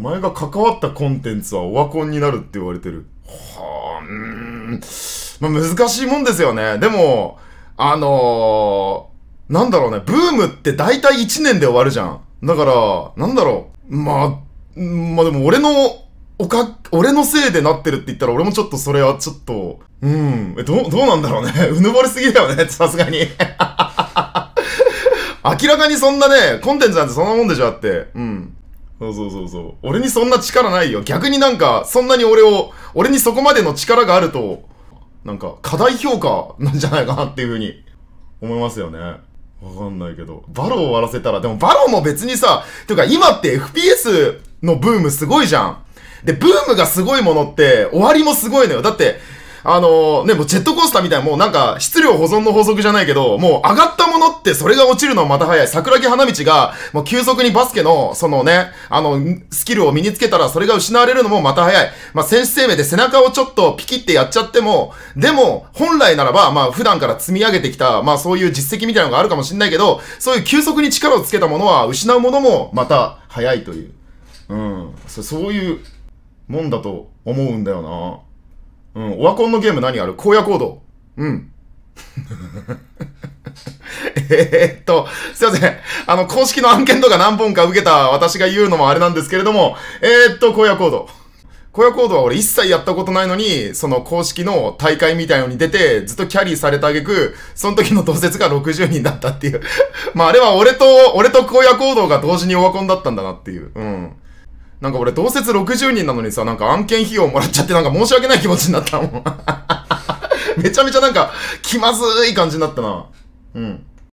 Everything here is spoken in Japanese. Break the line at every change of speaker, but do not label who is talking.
お前が関わったコンテンツはオワコンになるって言われてる。はあ、うん。まあ、難しいもんですよね。でも、あのー、なんだろうね、ブームって大体1年で終わるじゃん。だから、なんだろう。まあ、まあでも俺の、おか、俺のせいでなってるって言ったら俺もちょっとそれはちょっと、うん、え、どう、どうなんだろうね。うぬぼれすぎだよね、さすがに。明らかにそんなね、コンテンツなんてそんなもんでしょ、あって。うん。そうそうそうそう。俺にそんな力ないよ。逆になんか、そんなに俺を、俺にそこまでの力があると、なんか、過大評価なんじゃないかなっていうふうに、思いますよね。わかんないけど。バロー終わらせたら、でもバローも別にさ、てか今って FPS のブームすごいじゃん。で、ブームがすごいものって、終わりもすごいのよ。だって、あのー、ね、もうジェットコースターみたいな、もうなんか、質量保存の法則じゃないけど、もう上がったってそれが落ちるのまた早い。桜木花道が、もう急速にバスケの、そのね、あの、スキルを身につけたらそれが失われるのもまた早い。まあ、選手生命で背中をちょっとピキってやっちゃっても、でも、本来ならば、まあ、普段から積み上げてきた、まあ、そういう実績みたいなのがあるかもしれないけど、そういう急速に力をつけたものは、失うものもまた早いという。うん。そういうもんだと思うんだよな。うん。オワコンのゲーム何ある荒野行動。うん。えー、っと、すいません。あの、公式の案件とか何本か受けた私が言うのもあれなんですけれども、えー、っと、荒野行動。荒野行動は俺一切やったことないのに、その公式の大会みたいのに出て、ずっとキャリーされたげく、その時の同説が60人だったっていう。まああれは俺と、俺と荒野行動が同時にオワコンだったんだなっていう。うん。なんか俺同説60人なのにさ、なんか案件費用もらっちゃってなんか申し訳ない気持ちになったもん。めちゃめちゃなんか気まずい感じになったな。うん。